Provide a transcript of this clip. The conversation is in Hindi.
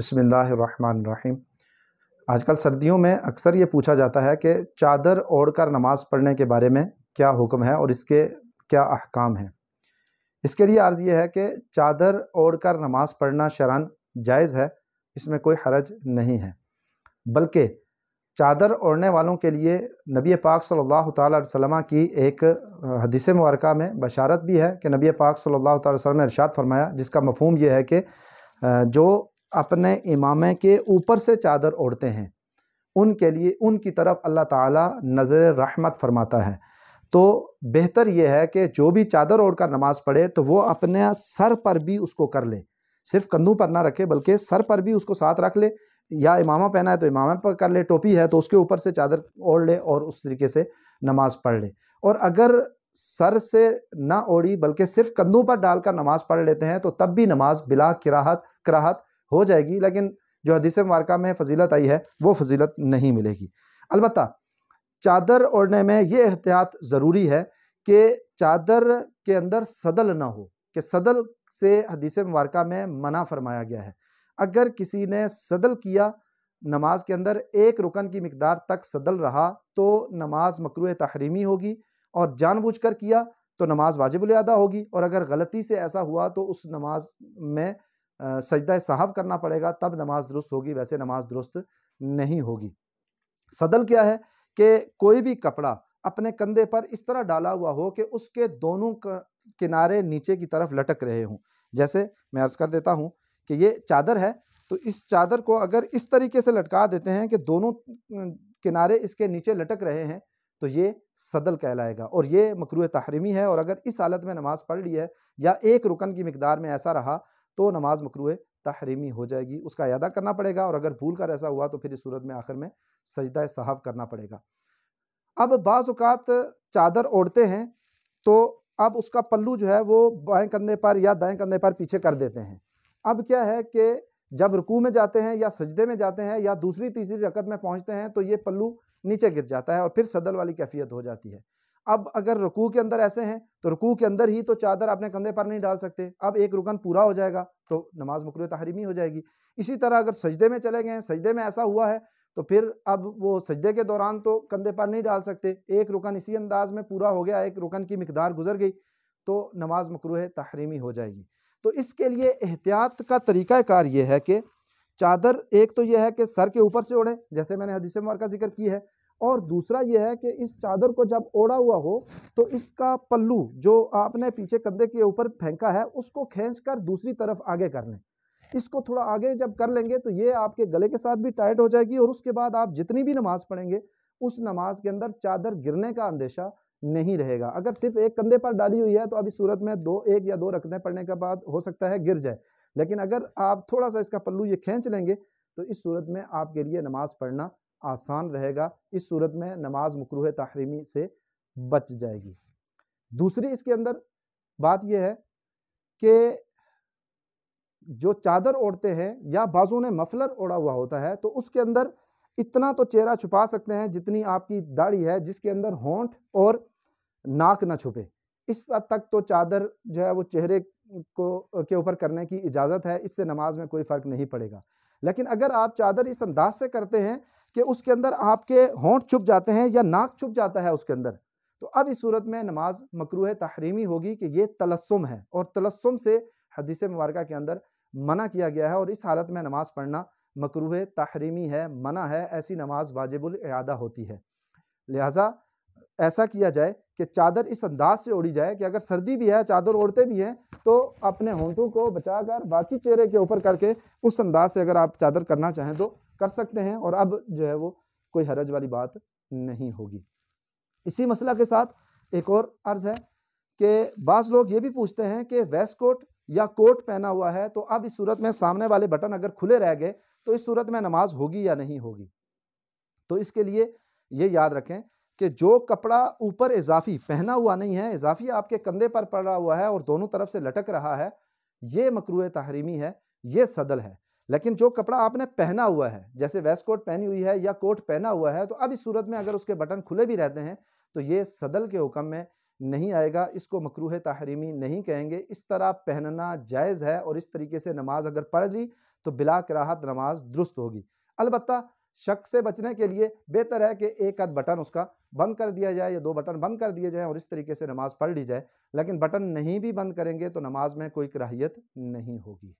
बसमीम आजकल सर्दियों में अक्सर ये पूछा जाता है कि चादर ओढ़कर नमाज़ पढ़ने के बारे में क्या हुक्म है और इसके क्या अहकाम हैं इसके लिए अर्ज़ यह है कि चादर ओढ़कर नमाज़ पढ़ना शरण जायज़ है इसमें कोई हरज नहीं है बल्कि चादर ओढ़ने वालों के लिए नबी पाक सल्लल्लाहु अलैहि वसल्लम की एक हदीस मुबारक में बशारत भी है कि नबी पाक सल्लल्लाहु अलैहि वसल्लम ने इरशाद फरमाया जिसका मफहम यह है कि जो अपने इमामे के ऊपर से चादर ओढ़ते हैं उनके लिए उनकी तरफ अल्लाह ताला नज़र रहमत फरमाता है तो बेहतर यह है कि जो भी चादर ओढ़ कर नमाज़ पढ़े तो वो अपने सर पर भी उसको कर ले सिर्फ कंधों पर ना रखे बल्कि सर पर भी उसको साथ रख ले या इमामा पहना है तो इमामा पर कर ले टोपी है तो उसके ऊपर से चादर ओढ़ ले और उस तरीके से नमाज़ पढ़ ले और अगर सर से ना ओढ़ी बल्कि सिर्फ कंधों पर डालकर नमाज़ पढ़ लेते हैं तो तब भी नमाज बिला किराहत कराहत हो जाएगी लेकिन जो हदीस मार्का में फजीलत आई है वो फजीलत नहीं मिलेगी अलबत् चादर ओढ़ने में ये एहतियात ज़रूरी है कि चादर के अंदर सदल ना हो कि सदल से हदीस मुबारका में मना फरमाया गया है अगर किसी ने सदल किया नमाज के अंदर एक रुकन की मकदार तक सदल रहा तो नमाज मकर तहरीमी होगी और जानबूझ कर किया तो नमाज वाजिब अदा होगी और अगर गलती से ऐसा हुआ तो उस नमाज में सजदा साहब करना पड़ेगा तब नमाज दुरुस्त होगी वैसे नमाज दुरुस्त नहीं होगी सदल क्या है कि कोई भी कपड़ा अपने कंधे पर इस तरह डाला हुआ हो कि उसके दोनों किनारे नीचे की तरफ लटक रहे हों जैसे मैं अर्ज़ कर देता हूँ कि ये चादर है तो इस चादर को अगर इस तरीके से लटका देते हैं कि दोनों किनारे इसके नीचे लटक रहे हैं तो ये सदल कहलाएगा और ये मकरू तहरीमी है और अगर इस हालत में नमाज़ पढ़ ली है या एक रुकन की मकदार में ऐसा रहा तो नमाज मकरू तहरीमी हो जाएगी उसका अदा करना पड़ेगा और अगर भूल कर ऐसा हुआ तो फिर इस सूरत में आखिर में सजदा साहब करना पड़ेगा अब बाज़ात चादर ओढ़ते हैं तो अब उसका पल्लू जो है वो बाएं कंधे पर या दाएं कंधे पर पीछे कर देते हैं अब क्या है कि जब रुकू में जाते हैं या सजदे में जाते हैं या दूसरी तीसरी रकत में पहुंचते हैं तो ये पल्लू नीचे गिर जाता है और फिर सदल वाली कैफियत हो जाती है अब अगर रुकू के अंदर ऐसे हैं तो रुकू के अंदर ही तो चादर अपने कंधे पर नहीं डाल सकते अब एक रुकन पूरा हो जाएगा तो नमाज मकर तहरीमी हो जाएगी इसी तरह अगर सजदे में चले गए सजदे में ऐसा हुआ है तो फिर अब वो सजदे के दौरान तो कंधे पर नहीं डाल सकते एक रुकन इसी अंदाज में पूरा हो गया एक रुकन की मकदार गुजर गई तो नमाज मकर तहरीमी हो जाएगी तो इसके लिए एहतियात का तरीक़ाकार ये है कि चादर एक तो यह है कि सर के ऊपर से ओढ़े जैसे मैंने हदीस का जिक्र की है और दूसरा यह है कि इस चादर को जब ओढ़ा हुआ हो तो इसका पल्लू जो आपने पीछे कंधे के ऊपर फेंका है उसको खींच कर दूसरी तरफ आगे कर लें इसको थोड़ा आगे जब कर लेंगे तो ये आपके गले के साथ भी टाइट हो जाएगी और उसके बाद आप जितनी भी नमाज़ पढ़ेंगे उस नमाज के अंदर चादर गिरने का अंदेशा नहीं रहेगा अगर सिर्फ एक कंधे पर डाली हुई है तो अभी सूरत में दो एक या दो रखने पढ़ने के बाद हो सकता है गिर जाए लेकिन अगर आप थोड़ा सा इसका पल्लू ये खींच लेंगे तो इस सूरत में आपके लिए नमाज़ पढ़ना आसान रहेगा इस सूरत में नमाज मकरू तहरीमी से बच जाएगी दूसरी इसके अंदर बात यह है कि जो चादर ओढ़ते हैं या बाजू ने मफलर ओढ़ा हुआ होता है तो उसके अंदर इतना तो चेहरा छुपा सकते हैं जितनी आपकी दाढ़ी है जिसके अंदर होंठ और नाक ना छुपे इस हद तक तो चादर जो है वो चेहरे को के ऊपर करने की इजाज़त है इससे नमाज में कोई फ़र्क नहीं पड़ेगा लेकिन अगर आप चादर इस अंदाज से करते हैं कि उसके अंदर आपके होंठ छुप जाते हैं या नाक छुप जाता है उसके अंदर तो अब इस सूरत में नमाज मकर तहरीमी होगी कि ये तलस्म है और तलस्म से हदीस मुबारक के अंदर मना किया गया है और इस हालत में नमाज पढ़ना मकरू तहरीमी है मना है ऐसी नमाज वाजिबुल वाजिबादा होती है लिहाजा ऐसा किया जाए कि चादर इस अंदाज से ओढ़ी जाए कि अगर सर्दी भी है चादर ओढ़ते भी हैं तो अपने होंठों को बचाकर बाकी चेहरे के ऊपर करके उस अंदाज से अगर आप चादर करना चाहें तो कर सकते हैं और अब जो है वो कोई हरज वाली बात नहीं होगी इसी मसला के साथ एक और अर्ज़ है कि बाज़ लोग ये भी पूछते हैं कि वेस्ट कोट या कोट पहना हुआ है तो अब इस सूरत में सामने वाले बटन अगर खुले रह गए तो इस सूरत में नमाज होगी या नहीं होगी तो इसके लिए ये याद रखें कि जो कपड़ा ऊपर इजाफी पहना हुआ नहीं है इजाफी आपके कंधे पर पड़ रहा हुआ है और दोनों तरफ से लटक रहा है ये मकरू तहरीमी है ये सदल है लेकिन जो कपड़ा आपने पहना हुआ है जैसे वेस्ट कोट पहनी हुई है या कोट पहना हुआ है तो अब इस सूरत में अगर उसके बटन खुले भी रहते हैं तो ये सदल के हुक्म में नहीं आएगा इसको मकर तहरीमी नहीं कहेंगे इस तरह पहनना जायज़ है और इस तरीके से नमाज अगर पढ़ ली तो बिला कराहत नमाज दुरुस्त होगी अलबत् शक से बचने के लिए बेहतर है कि एक आध बटन उसका बंद कर दिया जाए या दो बटन बंद कर दिए जाए और इस तरीके से नमाज़ पढ़ ली जाए लेकिन बटन नहीं भी बंद करेंगे तो नमाज में कोई कराहियत नहीं होगी